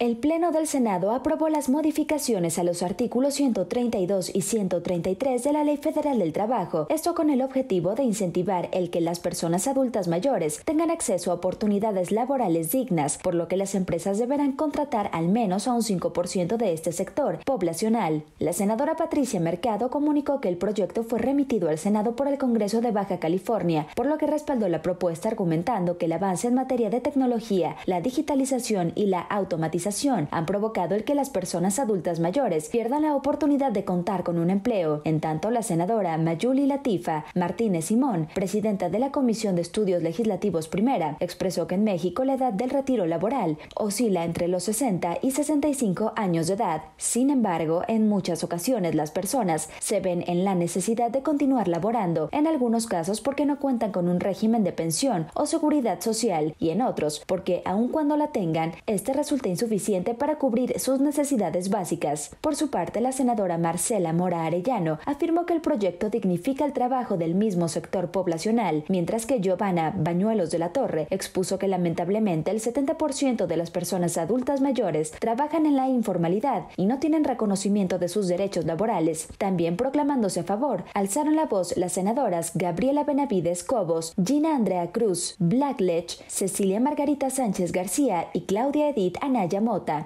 El Pleno del Senado aprobó las modificaciones a los artículos 132 y 133 de la Ley Federal del Trabajo, esto con el objetivo de incentivar el que las personas adultas mayores tengan acceso a oportunidades laborales dignas, por lo que las empresas deberán contratar al menos a un 5% de este sector poblacional. La senadora Patricia Mercado comunicó que el proyecto fue remitido al Senado por el Congreso de Baja California, por lo que respaldó la propuesta argumentando que el avance en materia de tecnología, la digitalización y la automatización han provocado el que las personas adultas mayores pierdan la oportunidad de contar con un empleo. En tanto, la senadora Mayuli Latifa Martínez Simón, presidenta de la Comisión de Estudios Legislativos Primera, expresó que en México la edad del retiro laboral oscila entre los 60 y 65 años de edad. Sin embargo, en muchas ocasiones las personas se ven en la necesidad de continuar laborando, en algunos casos porque no cuentan con un régimen de pensión o seguridad social y en otros porque aun cuando la tengan, este resulta insuficiente para cubrir sus necesidades básicas. Por su parte, la senadora Marcela Mora Arellano afirmó que el proyecto dignifica el trabajo del mismo sector poblacional, mientras que Giovanna Bañuelos de la Torre expuso que lamentablemente el 70% de las personas adultas mayores trabajan en la informalidad y no tienen reconocimiento de sus derechos laborales. También proclamándose a favor, alzaron la voz las senadoras Gabriela Benavides Cobos, Gina Andrea Cruz, Blackledge, Cecilia Margarita Sánchez García y Claudia Edith Anaya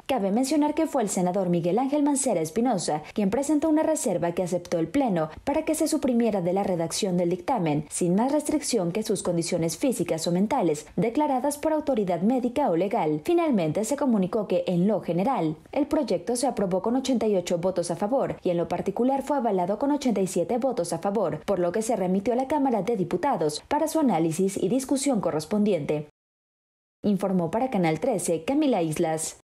Cabe mencionar que fue el senador Miguel Ángel Mancera Espinosa quien presentó una reserva que aceptó el Pleno para que se suprimiera de la redacción del dictamen, sin más restricción que sus condiciones físicas o mentales declaradas por autoridad médica o legal. Finalmente se comunicó que, en lo general, el proyecto se aprobó con 88 votos a favor y en lo particular fue avalado con 87 votos a favor, por lo que se remitió a la Cámara de Diputados para su análisis y discusión correspondiente. Informó para Canal 13 Camila Islas.